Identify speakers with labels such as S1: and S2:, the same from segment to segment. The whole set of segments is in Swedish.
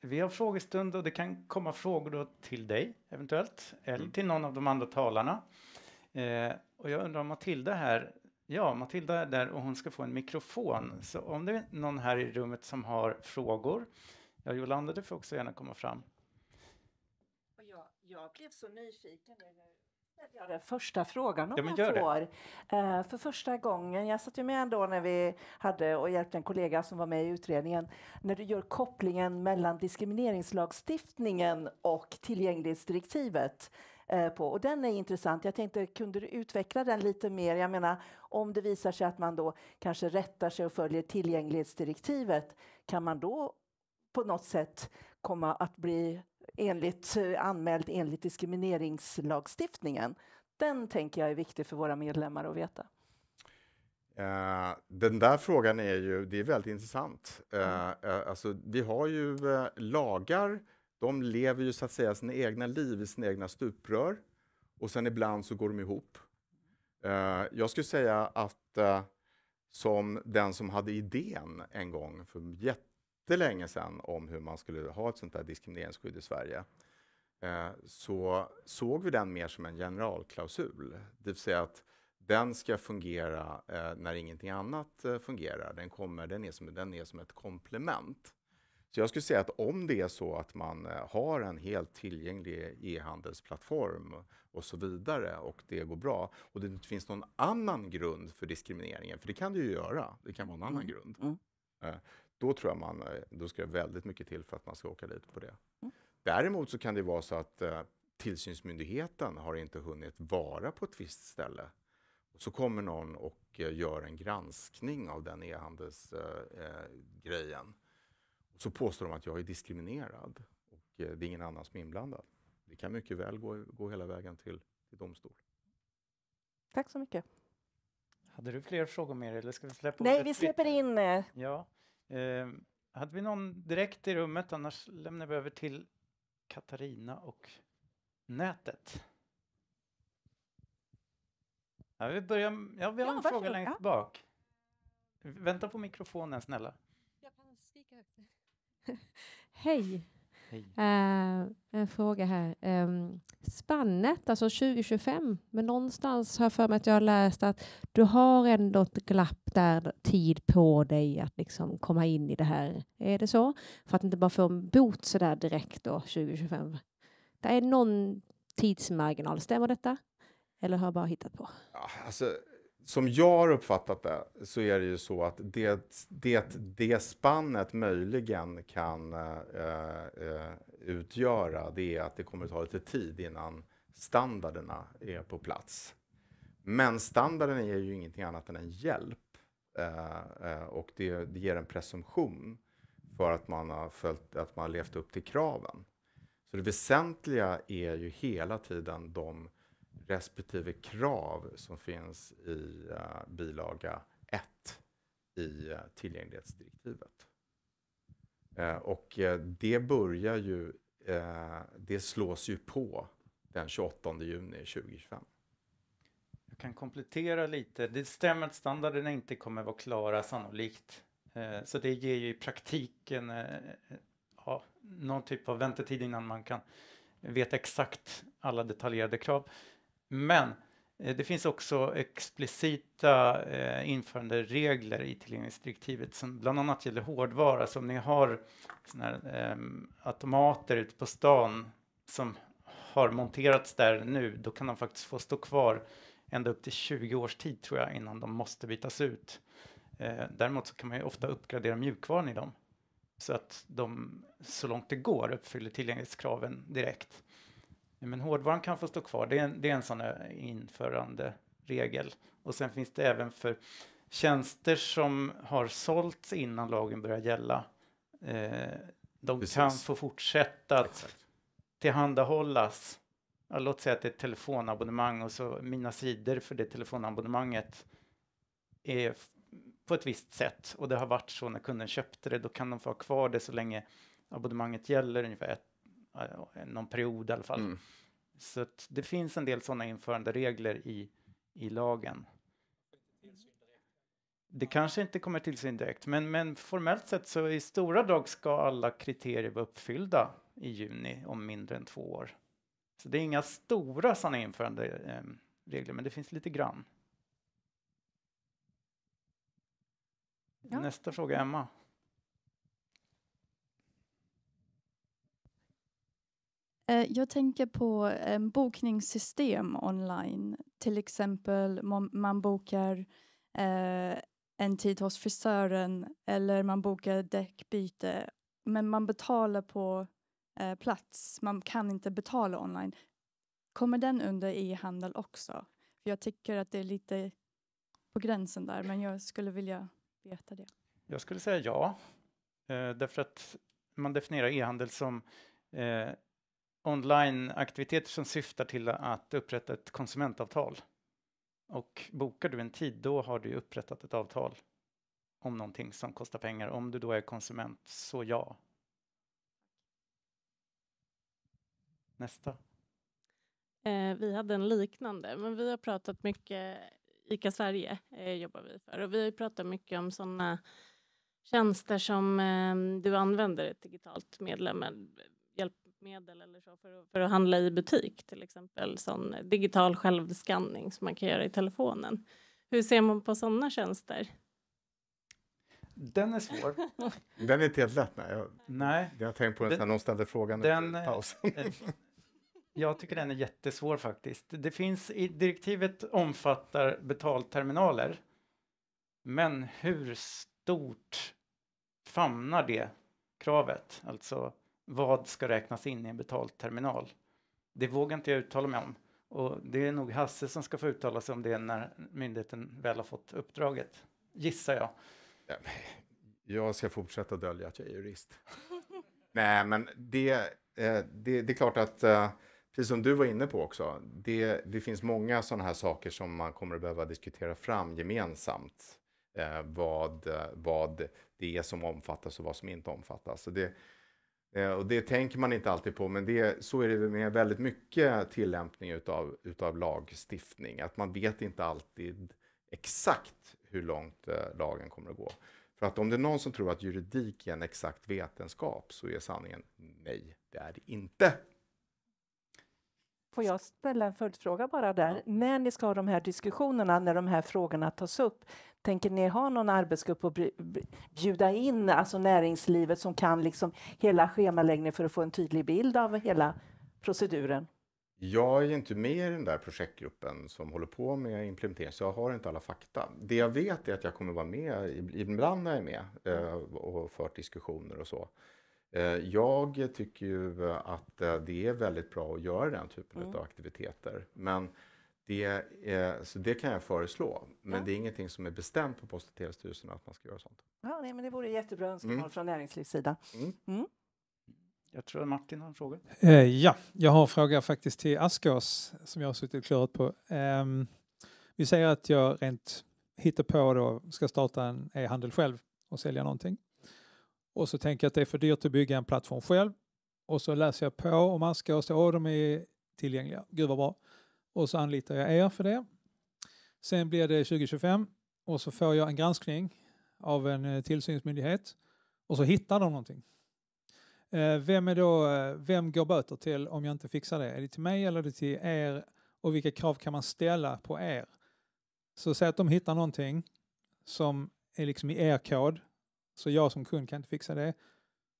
S1: vi har frågestund och det kan komma frågor då till dig eventuellt eller till någon av de andra talarna. Eh, och jag undrar om Matilda här, ja Matilda är där och hon ska få en mikrofon. Så om det är någon här i rummet som har frågor, ja Jolanda du får också gärna komma fram.
S2: Jag, jag blev så nyfiken. Eller? Jag den första frågan om ja, jag får. Det. Eh, för första gången, jag satt ju med ändå när vi hade och hjälpte en kollega som var med i utredningen, när du gör kopplingen mellan diskrimineringslagstiftningen och tillgänglighetsdirektivet. Eh, på. Och den är intressant. Jag tänkte, kunde du utveckla den lite mer? Jag menar, om det visar sig att man då kanske rättar sig och följer tillgänglighetsdirektivet, kan man då på något sätt komma att bli enligt, eh, anmäld enligt diskrimineringslagstiftningen. Den tänker jag är viktig för våra medlemmar att veta.
S3: Uh, den där frågan är ju det är väldigt intressant. Uh, mm. uh, alltså, vi har ju lagar, de lever ju så att säga sina egna liv i sina egna stuprör och sen ibland så går de ihop. jag skulle säga att som den som hade idén en gång för jätte jättelänge sedan om hur man skulle ha ett sånt där diskrimineringsskydd i Sverige eh, så såg vi den mer som en generalklausul, det vill säga att den ska fungera eh, när ingenting annat eh, fungerar. Den, kommer, den, är som, den är som ett komplement. Så jag skulle säga att om det är så att man har en helt tillgänglig e-handelsplattform och så vidare och det går bra och det inte finns någon annan grund för diskrimineringen, för det kan det ju göra, det kan vara en annan mm. grund, mm. Då tror jag man, eh, då ska väldigt mycket till för att man ska åka dit på det. Mm. Däremot så kan det vara så att eh, tillsynsmyndigheten har inte hunnit vara på ett visst ställe. Så kommer någon och eh, gör en granskning av den e-handelsgrejen. Eh, eh så påstår de att jag är
S1: diskriminerad
S3: och eh, det är ingen annan som är inblandad. Det kan mycket väl gå, gå hela vägen till,
S1: till domstol. Tack så mycket. Hade du fler frågor med dig? Eller ska vi släppa Nej, vi släpper in. Ja. Eh, hade vi någon direkt i rummet? Annars lämnar vi över till Katarina och nätet. Ja, vi börjar. Ja, vi har ja, en fråga längst bak. Vänta på mikrofonen snälla. Jag kan skrika
S4: högt. Hej! Uh, en fråga här. Um, spannet, alltså 2025, men någonstans har jag för mig att jag har läst att du har ändå ett glapp där, tid på dig att liksom komma in i det här. Är det så? För att inte bara få en bot så där direkt då, 2025. Det är någon tidsmarginal, stämmer detta? Eller har jag bara hittat på?
S3: Ja, alltså, som jag har uppfattat det så är det ju så att det, det, det spannet möjligen kan uh, uh, utgöra det är att det kommer att ta lite tid innan standarderna är på plats. Men standarden är ju ingenting annat än en hjälp uh, och det, det, ger en presumtion för att man har följt, att man har levt upp till kraven. Så det väsentliga är ju hela tiden de respektive krav som finns i uh, bilaga 1 i uh, tillgänglighetsdirektivet. Uh, och det börjar ju, det slås ju på den 28 juni 2025.
S1: Jag kan komplettera lite. Det stämmer att standarderna inte kommer vara klara sannolikt. Så det ger ju i praktiken ja, någon typ av väntetid innan man kan veta exakt alla detaljerade krav. Men eh, det finns också explicita eh, införanderegler i tillgänglighetsdirektivet som bland annat gäller hårdvara. Så om ni har såna här, eh, automater ute på stan som har monterats där nu, då kan de faktiskt få stå kvar ända upp till 20 års tid tror jag innan de måste bytas ut. Eh, däremot så kan man ju ofta uppgradera mjukvaran i dem så att de så långt det går uppfyller tillgänglighetskraven direkt. Men hårdvaran kan få stå kvar, det är en, det är en sån införande regel. Och sen finns det även för tjänster som har sålts innan lagen börjar gälla. Eh, de Precis. kan få fortsätta att tillhandahållas. Ja, låt säga att det är ett telefonabonnemang och så mina sidor för det telefonabonnemanget är på ett visst sätt och det har varit så när kunden köpte det. Då kan de få ha kvar det så länge abonnemanget gäller ungefär ett Eh, någon period i alla fall. Mm. Så det finns en del sådana införanderegler i, i lagen. Det kanske inte kommer tillsyn direkt, men, men formellt sett så i stora drag ska alla kriterier vara uppfyllda i juni om mindre än två år. Så det är inga stora sådana införanderegler, eh, men det finns lite grann. Ja. Nästa fråga, Emma.
S5: Eh, jag tänker på eh, bokningssystem online. Till exempel man bokar eh, en tid hos frisören eller man bokar däckbyte. Men man betalar på plats. Man kan inte betala online. Kommer den under e-handel också? För Jag tycker att det är lite på gränsen där, men jag skulle vilja veta det.
S1: Jag skulle säga ja, därför att man definierar e-handel som onlineaktiviteter som syftar till att upprätta ett konsumentavtal. Och bokar du en tid, då har du upprättat ett avtal om någonting som kostar pengar. Om du då är konsument, så ja. Nästa.
S4: Eh, vi hade en liknande, men vi har pratat mycket, ICA Sverige eh, jobbar vi för, och vi har pratat mycket om sådana tjänster som eh, du använder ett digitalt medlem eh,
S5: medel eller så för, för att handla i butik till exempel,
S4: sån digital självskanning som man kan göra i telefonen. Hur ser man på sådana tjänster?
S1: Den är svår.
S3: den är inte helt lätt. Nej. Jag, nej. jag har tänkt på den, när någon ställde frågan den,
S1: pausen. Eh, eh, jag tycker den är jättesvår faktiskt. Det finns i direktivet omfattar betalterminaler. Men hur stort famnar det kravet? Alltså vad ska räknas in i en betalterminal? Det vågar inte jag uttala mig om. Och det är nog Hasse som ska få uttala sig om det när myndigheten väl har fått uppdraget, gissar jag.
S3: Jag ska fortsätta dölja att jag är jurist. Nej, men det, eh, det, det, är klart att, eh, precis som du var inne på också, det, det finns många sådana här saker som man kommer att behöva diskutera fram gemensamt. Eh, vad, vad det är som omfattas och vad som inte omfattas. Så det, Eh, och det tänker man inte alltid på, men det, så är det med väldigt mycket tillämpning utav, utav lagstiftning. Att man vet inte alltid exakt hur långt eh, lagen kommer att gå. För att om det är någon som tror att juridik är en exakt vetenskap så är sanningen nej, det är det inte.
S2: Får jag ställa en följdfråga bara där? Ja. När ni ska ha de här diskussionerna, när de här frågorna tas upp, tänker ni ha någon arbetsgrupp och bjuda in alltså näringslivet som kan liksom hela schemaläggningen för att få en tydlig bild av hela proceduren?
S3: Jag är inte med i den där projektgruppen som håller på med implementering, så jag har inte alla fakta. Det jag vet är att jag kommer vara med ibland när jag är med mm. eh, och fört diskussioner och så. Eh, jag tycker ju att eh, det är väldigt bra att göra den typen mm. av aktiviteter. Men det, är, eh, så det kan jag föreslå, men ja. det är ingenting som är bestämt på Post och telestyrelsen
S1: att man ska göra sånt.
S2: Ja, nej, men det vore jättebra önskemål mm. från näringslivssidan. Mm. Mm.
S1: Jag tror Martin har en fråga.
S6: Eh, ja, jag har en fråga faktiskt till Askås som jag har suttit och klurat på. Eh, vi säger att jag rent hittar på då ska starta en e-handel själv och sälja någonting och så tänker jag att det är för dyrt att bygga en plattform själv och så läser jag på om Aska och så, de är tillgängliga, gud vad bra. Och så anlitar jag er för det. Sen blir det 2025 och så får jag en granskning av en eh, tillsynsmyndighet och så hittar de någonting. Eh, vem, är då, eh, vem går böter till om jag inte fixar det? Är det till mig eller är det till er? Och vilka krav kan man ställa på er? Så säg att de hittar någonting som är liksom i er kod så jag som kund kan inte fixa det.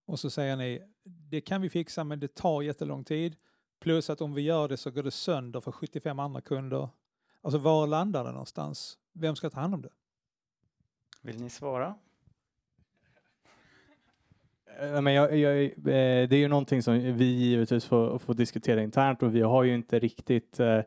S6: Och så säger ni, det kan vi fixa men det tar jättelång tid. Plus att om vi gör det så går det sönder för 75 andra kunder. Alltså var landar det någonstans? Vem ska ta hand om det? Vill ni svara? Eh, men jag, jag, eh, det är ju
S7: någonting som vi givetvis får, får, diskutera internt och vi har ju inte riktigt eh,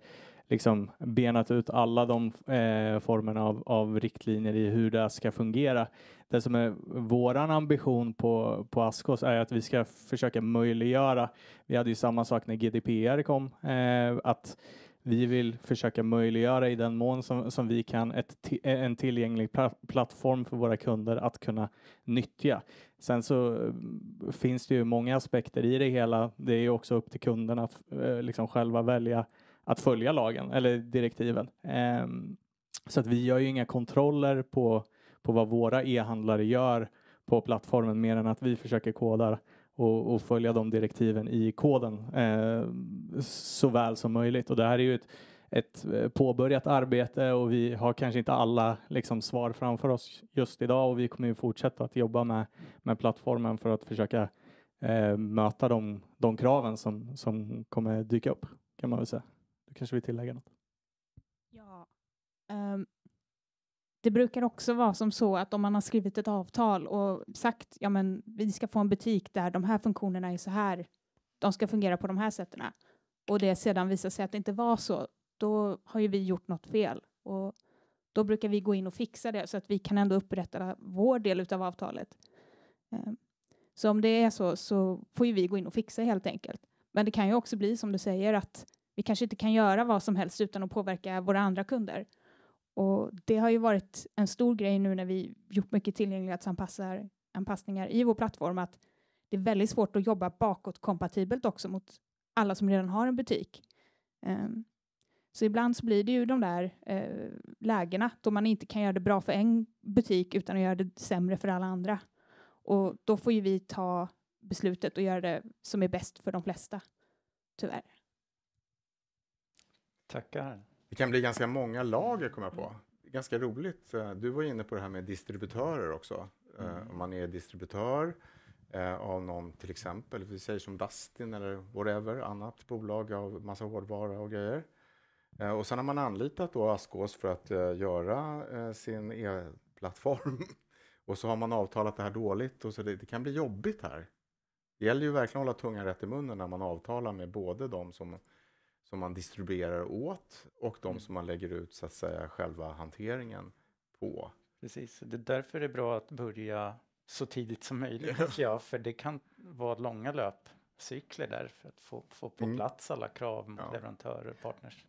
S7: liksom benat ut alla de eh, formerna av, av, riktlinjer i hur det ska fungera. Det som är våran ambition på, på Askos är att vi ska försöka möjliggöra, vi hade ju samma sak när GDPR kom, eh, att vi vill försöka möjliggöra i den mån som, som vi kan ett, en tillgänglig plattform för våra kunder att kunna nyttja. Sen så eh, finns det ju många aspekter i det hela. Det är ju också upp till kunderna att eh, liksom själva välja att följa lagen eller direktiven. Ehm, så att vi gör ju inga kontroller på, på vad våra e-handlare gör på plattformen mer än att vi försöker koda och, och följa de direktiven i koden eh, så väl som möjligt. Och det här är ju ett, ett eh, påbörjat arbete och vi har kanske inte alla liksom, svar framför oss just idag och vi kommer ju fortsätta att jobba med, med plattformen för att försöka eh, möta de, de kraven som, som kommer dyka upp kan man väl säga kanske vill tillägga något?
S5: Ja. Um, det brukar också vara som så att om man har skrivit ett avtal och sagt ja men vi ska få en butik där de här funktionerna är så här, de ska fungera på de här sätten och det sedan visar sig att det inte var så, då har ju vi gjort något fel och då brukar vi gå in och fixa det så att vi kan ändå upprätta vår del av avtalet. Um, så om det är så, så får ju vi gå in och fixa helt enkelt. Men det kan ju också bli som du säger att vi kanske inte kan göra vad som helst utan att påverka våra andra kunder. Och det har ju varit en stor grej nu när vi gjort mycket tillgänglighetsanpassningar i vår plattform att det är väldigt svårt att jobba bakåtkompatibelt också mot alla som redan har en butik. Um, så ibland så blir det ju de där eh, lägena då man inte kan göra det bra för en butik utan att göra det sämre för alla andra. Och då får ju vi ta beslutet och göra det som är bäst för de flesta, tyvärr.
S1: Tackar.
S3: Det kan bli ganska många lager, kommer jag på. Ganska roligt. Eh, du var inne på det här med distributörer också. Eh, mm. Om man är distributör eh, av någon, till exempel, vi säger som Dustin eller whatever, annat bolag av massa hårdvara och grejer. Och sen har man anlitat då Askås för att göra sin e-plattform. Och så har man avtalat det här dåligt och så det, det kan bli jobbigt här. Det gäller ju verkligen att hålla tungan rätt i munnen när man avtalar med både de som som man distribuerar åt och de mm. som man lägger ut så att säga själva hanteringen på.
S1: Precis, det är därför det är bra att börja så tidigt som möjligt, ja, för det kan vara långa löpcykler där för att få, få på mm. plats alla krav mot ja. leverantörer och partners.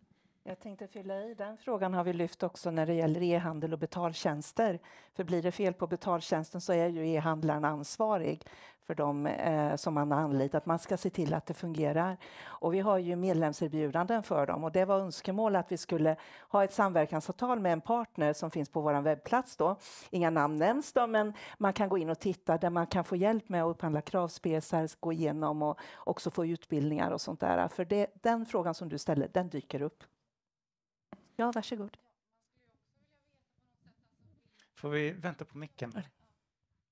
S2: Jag tänkte fylla i den frågan har vi lyft också när det gäller e-handel och betaltjänster. För blir det fel på betaltjänsten så är ju e-handlaren ansvarig för de eh, som man har anlitat. Man ska se till att det fungerar. Och vi har ju medlemserbjudanden för dem och det var önskemål att vi skulle ha ett samverkansavtal med en partner som finns på vår webbplats. Då. Inga namn nämns, då, men man kan gå in och titta där man kan få hjälp med att upphandla kravspesar, gå igenom och också få utbildningar och sånt där. För det, den frågan som du ställer, den dyker upp. Ja, varsågod.
S1: Får vi vänta på micken?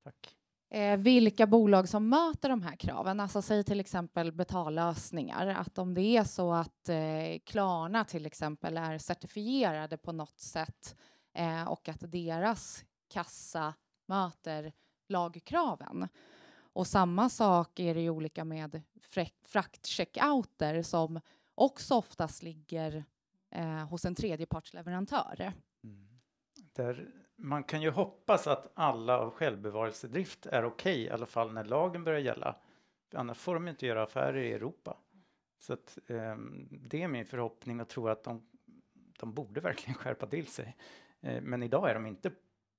S8: Tack eh, vilka bolag som möter de här kraven. Alltså säg till exempel betallösningar. Att om det är så att eh, Klarna till exempel är certifierade på något sätt eh, och att deras kassa möter lagkraven. Och samma sak är det ju olika med fraktcheckouter som också oftast ligger eh, hos en tredjepartsleverantör. Mm.
S1: Där man kan ju hoppas att alla av självbevarelsedrift är okej, okay, i alla fall när lagen börjar gälla. Annars får de inte göra affärer i Europa. Så att, eh, det är min förhoppning och tro att de, de borde verkligen skärpa till sig. Eh, men idag är de inte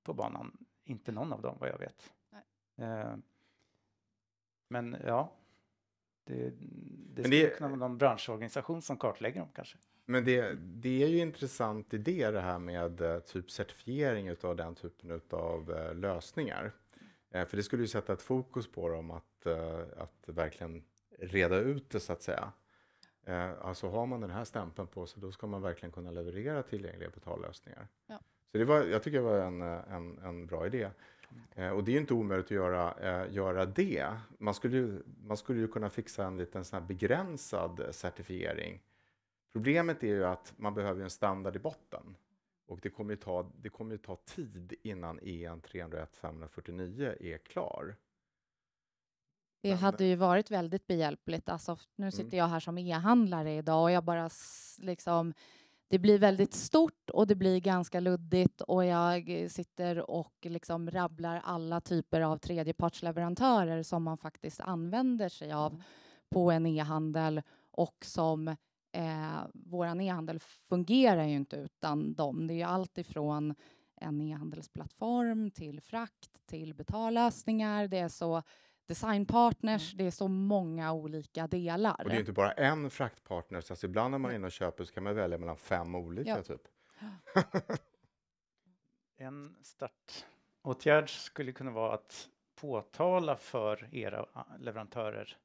S1: på banan, inte någon av dem vad jag vet. Eh, men ja, det, det skulle det... kunna vara någon branschorganisation som kartlägger dem kanske. Men det, det
S3: är ju intressant i det här med eh, typ certifiering av den typen av eh, lösningar. Eh, för det skulle ju sätta ett fokus på dem att, att verkligen reda ut det så att säga. Alltså har man den här stämpeln på sig då ska man verkligen kunna leverera tillgängliga betallösningar. Ja. Så det var, jag tycker det var en, en, en bra idé. Och det är ju inte omöjligt att göra, göra det. Man skulle, ju, man skulle ju kunna fixa en liten sån begränsad certifiering Problemet är ju att man behöver en standard i botten. Och det kommer ju ta, det kommer ju ta tid innan EN 301 549 är klar.
S8: Det Men, hade ju varit väldigt behjälpligt. Alltså, nu sitter mm. jag här som e-handlare idag och jag bara liksom... Det blir väldigt stort och det blir ganska luddigt och jag sitter och liksom rabblar alla typer av tredjepartsleverantörer som man faktiskt använder sig av mm. på en e-handel och som eh, vår e-handel fungerar ju inte utan dem. Det är ju allt ifrån en e-handelsplattform till frakt, till betallösningar. Det är så designpartners, mm. det är så många olika delar. Och det är inte
S3: bara en fraktpartner, så alltså ibland när man är inne och köper så kan man välja mellan fem olika. Ja. typ.
S1: en startåtgärd skulle kunna vara att påtala för era leverantörer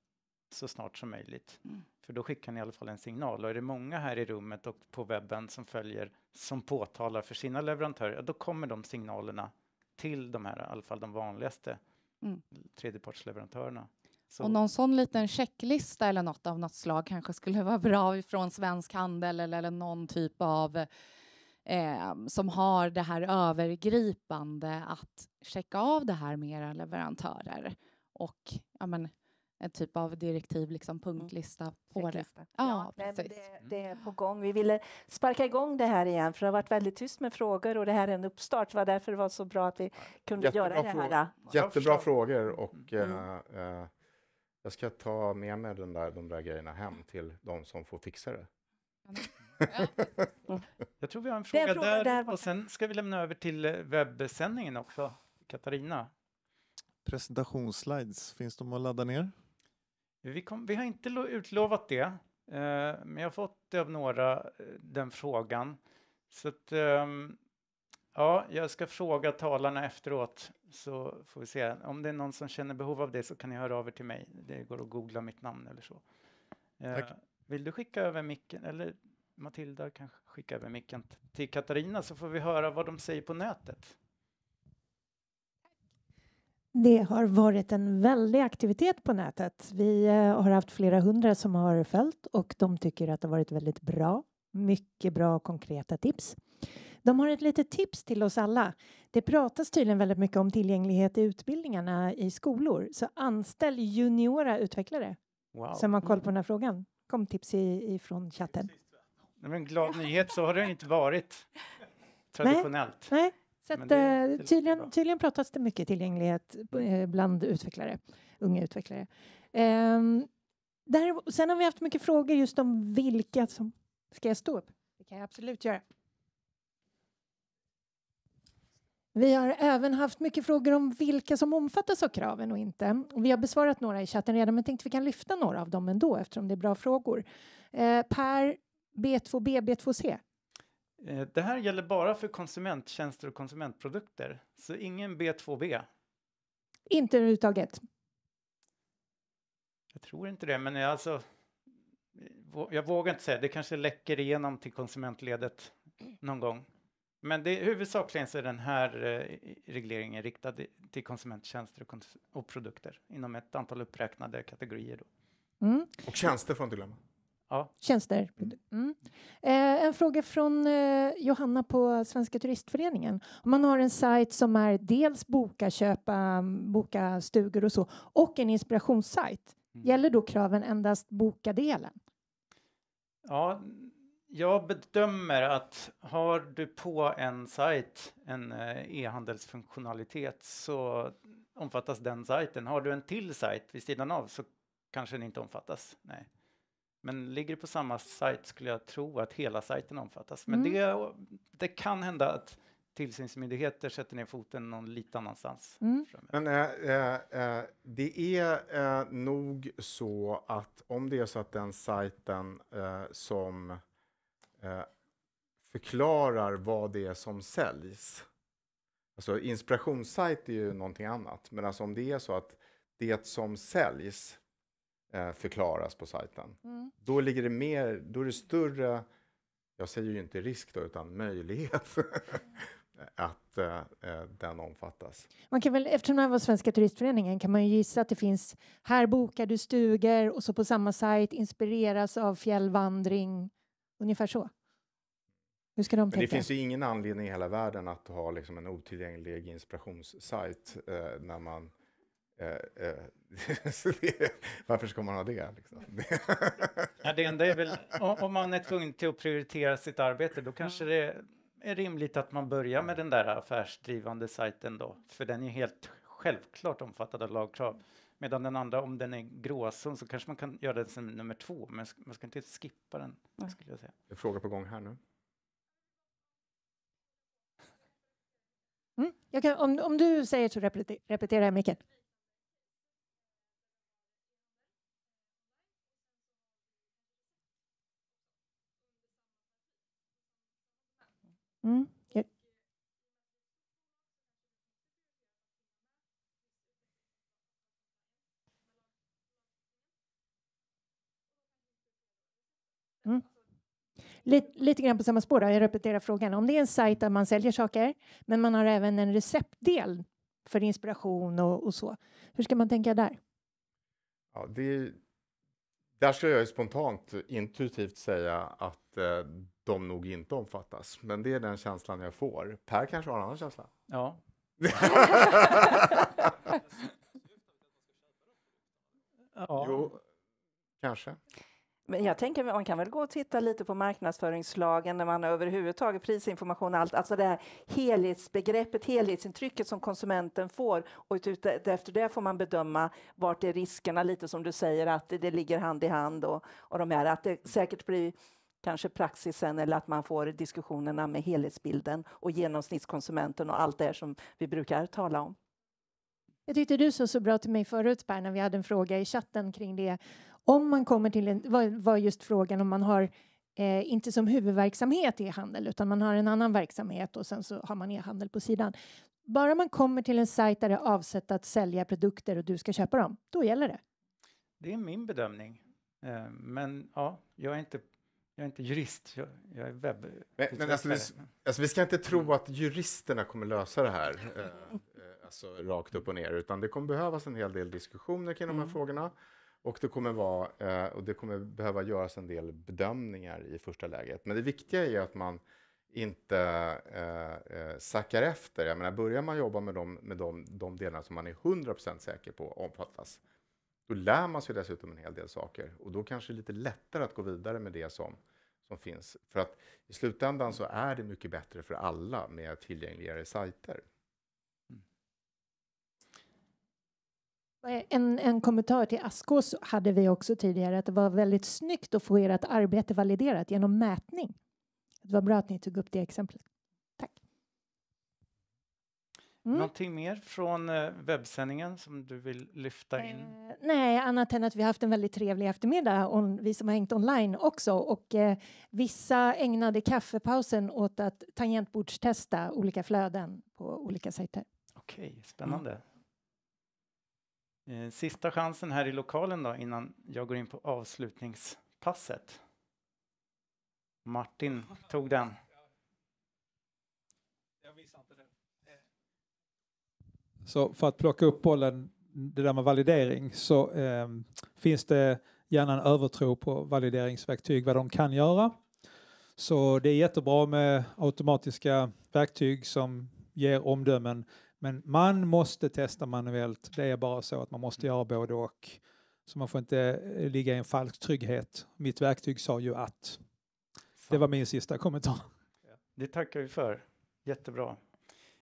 S1: så snart som möjligt mm. För då skickar ni i alla fall en signal. Och är det många här i rummet och på webben som följer, som påtalar för sina leverantörer, då kommer de signalerna till de här, i alla fall de vanligaste mm. tredjepartsleverantörerna. Så. Och
S8: någon sån liten checklista eller något av något slag kanske skulle vara bra från Svensk Handel eller, eller någon typ av eh, som har det här övergripande att checka av det här med era leverantörer och ja, men, en typ av direktiv, liksom mm. punktlista mm. på det. Ja,
S2: ja nej, det, mm. det, är på gång. Vi ville sparka igång det här igen, för det har varit väldigt tyst med frågor och det här är en uppstart. Det var därför det var så bra att vi kunde Jättebra
S3: göra det här. Jättebra frågor och mm. äh, äh, jag ska ta med mig den där, de där grejerna hem till de som får fixa det. Mm.
S1: jag tror vi har en fråga, fråga där, där och sen ska vi lämna över till eh, webbsändningen också. Katarina. Presentationsslides, finns de att ladda ner? Vi, kom, vi har inte utlovat det, eh, men jag har fått av några eh, den frågan. Så att, eh, ja, jag ska fråga talarna efteråt så får vi se. Om det är någon som känner behov av det så kan ni höra av er till mig. Det går att googla mitt namn eller så. Eh, vill du skicka över micken eller Matilda kanske skicka över micken till Katarina så får vi höra vad de säger på nätet.
S4: Det har varit en väldig aktivitet på nätet. Vi eh, har haft flera hundra som har följt och de tycker att det har varit väldigt bra. Mycket bra konkreta tips. De har ett litet tips till oss alla. Det pratas tydligen väldigt mycket om tillgänglighet i utbildningarna i skolor, så anställ juniora utvecklare wow. som har koll på den här frågan. Kom tips ifrån chatten.
S1: Nej, men glad nyhet så har det inte varit traditionellt. Nej,
S4: nej. Så att, det, eh, tydligen, bra. tydligen pratas det mycket tillgänglighet eh, bland utvecklare, unga utvecklare. Um, där, sen har vi haft mycket frågor just om vilka som... Ska jag stå upp? Det kan jag absolut göra. Vi har även haft mycket frågor om vilka som omfattas av kraven och inte. Vi har besvarat några i chatten redan, men tänkte vi kan lyfta några av dem ändå eftersom det är bra frågor. Eh, per B2B, B2C.
S1: Eh, det här gäller bara för konsumenttjänster och konsumentprodukter, så ingen B2B.
S4: Inte överhuvudtaget?
S1: Jag tror inte det, men jag, alltså, jag vågar inte säga. Det kanske läcker igenom till konsumentledet någon gång. Men det, huvudsakligen så är den här eh, regleringen riktad till konsumenttjänster och, kons och, produkter inom ett antal uppräknade kategorier. Då. Mm. Och tjänster får inte glömma ja.
S4: tjänster. Mm. Eh, en fråga från eh, Johanna på Svenska Turistföreningen. Om man har en sajt som är dels boka, köpa, mm, boka stugor och så och en inspirationssajt, mm. gäller då kraven endast boka-delen?
S1: Ja, jag bedömer att har du på en sajt en eh, e-handelsfunktionalitet så omfattas den sajten. Har du en till sajt vid sidan av så kanske den inte omfattas. Nej. Men ligger det på samma sajt skulle jag tro att hela sajten omfattas. Men mm. det, det kan hända att tillsynsmyndigheter sätter ner foten någon lite annanstans. Mm.
S3: Men äh, äh, det är äh, nog så att om det är så att den sajten som förklarar vad det är som säljs, alltså inspirationssajt är ju någonting annat, men alltså om det är så att det som säljs Eh, förklaras på sajten. Mm. Då ligger det mer, då är det större, jag säger ju inte risk då, utan möjlighet att eh, eh, den omfattas.
S4: Man kan väl, eftersom det här var Svenska turistföreningen kan man ju gissa att det finns här bokar du stugor och så på samma sajt inspireras av fjällvandring, ungefär så. Hur ska de Men tänka? Det finns ju
S3: ingen anledning i hela världen att ha liksom en otillgänglig inspirationssajt eh, när man Eh, eh, varför ska man ha det? Liksom?
S1: ja, det enda är väl, om man är tvungen till att prioritera sitt arbete, då kanske mm. det är rimligt att man börjar med mm. den där affärsdrivande sajten då, för den är helt självklart omfattad av lagkrav. Medan den andra, om den är gråzon, så kanske man kan göra den som nummer två, men man ska inte skippa den, skulle jag säga. Jag
S3: fråga på gång här
S1: nu.
S4: Mm. Kan, om, om du säger så repeterar jag, Mikael. Lite, lite grann på samma spår, då, jag repeterar frågan. Om det är en sajt där man säljer saker, men man har även en receptdel för inspiration och, och så. Hur ska man tänka där?
S3: Ja, det, där skulle jag spontant intuitivt säga att eh, de nog inte omfattas, men det är den känslan jag får. Per kanske har en annan känsla?
S1: Ja. ja. Jo,
S3: kanske.
S2: Men jag tänker man kan väl gå och titta lite på marknadsföringslagen när man överhuvudtaget prisinformation och allt, alltså det här helhetsbegreppet, helhetsintrycket som konsumenten får och efter det får man bedöma vart är riskerna lite som du säger att det, ligger hand i hand och, och de här att det säkert blir kanske praxisen eller att man får diskussionerna med helhetsbilden och genomsnittskonsumenten och allt det som vi brukar tala om.
S4: Jag tyckte du sa så bra till mig förut Per när vi hade en fråga i chatten kring det om man kommer till en, var, var just frågan om man har eh, inte som huvudverksamhet e-handel utan man har en annan verksamhet och sen så har man e-handel på sidan. Bara man kommer till en sajt där det är avsett att sälja produkter och du ska köpa dem, då gäller det.
S1: Det är min bedömning. Eh, men ja, jag är inte jag är inte jurist, jag, jag är webb... Men, men alltså, vi, alltså, vi, ska
S3: inte tro att juristerna kommer lösa det här eh, eh, alltså, rakt upp och ner, utan det kommer behövas en hel del diskussioner kring de här mm. frågorna. Och det kommer, vara, eh, och det kommer behöva göras en del bedömningar i första läget. Men det viktiga är att man inte eh, eh, sackar efter. Jag menar, börjar man jobba med de, med de, de delarna som man är 100% säker på omfattas, då lär man sig dessutom en hel del saker. Och då kanske det är lite lättare att gå vidare med det som, som finns. För att i slutändan så är det mycket bättre för alla med tillgängligare sajter.
S4: En, en kommentar till Askås hade vi också tidigare att det var väldigt snyggt att få ert arbete validerat genom mätning. Det var bra att ni tog upp det exemplet. Tack.
S1: Mm. Någonting mer från eh, webbsändningen som du vill lyfta in? Eh,
S4: nej, annat än att vi haft en väldigt trevlig eftermiddag, vi som har hängt online också. Och eh, vissa ägnade kaffepausen åt att tangentbordstesta olika flöden på olika sajter.
S1: Okej, okay, spännande. Mm. Eh, sista chansen här i lokalen då innan jag går in på avslutningspasset. Martin tog den.
S6: Så för att plocka upp bollen, det där med validering, så eh, finns det gärna en övertro på valideringsverktyg, vad de kan göra. Så det är jättebra med automatiska verktyg som ger omdömen men man måste testa manuellt, det är bara så att man måste göra både och. Så man får inte eh, ligga i en falsk trygghet. Mitt verktyg sa ju att. Fan. Det var min sista kommentar.
S1: Det tackar vi för. Jättebra.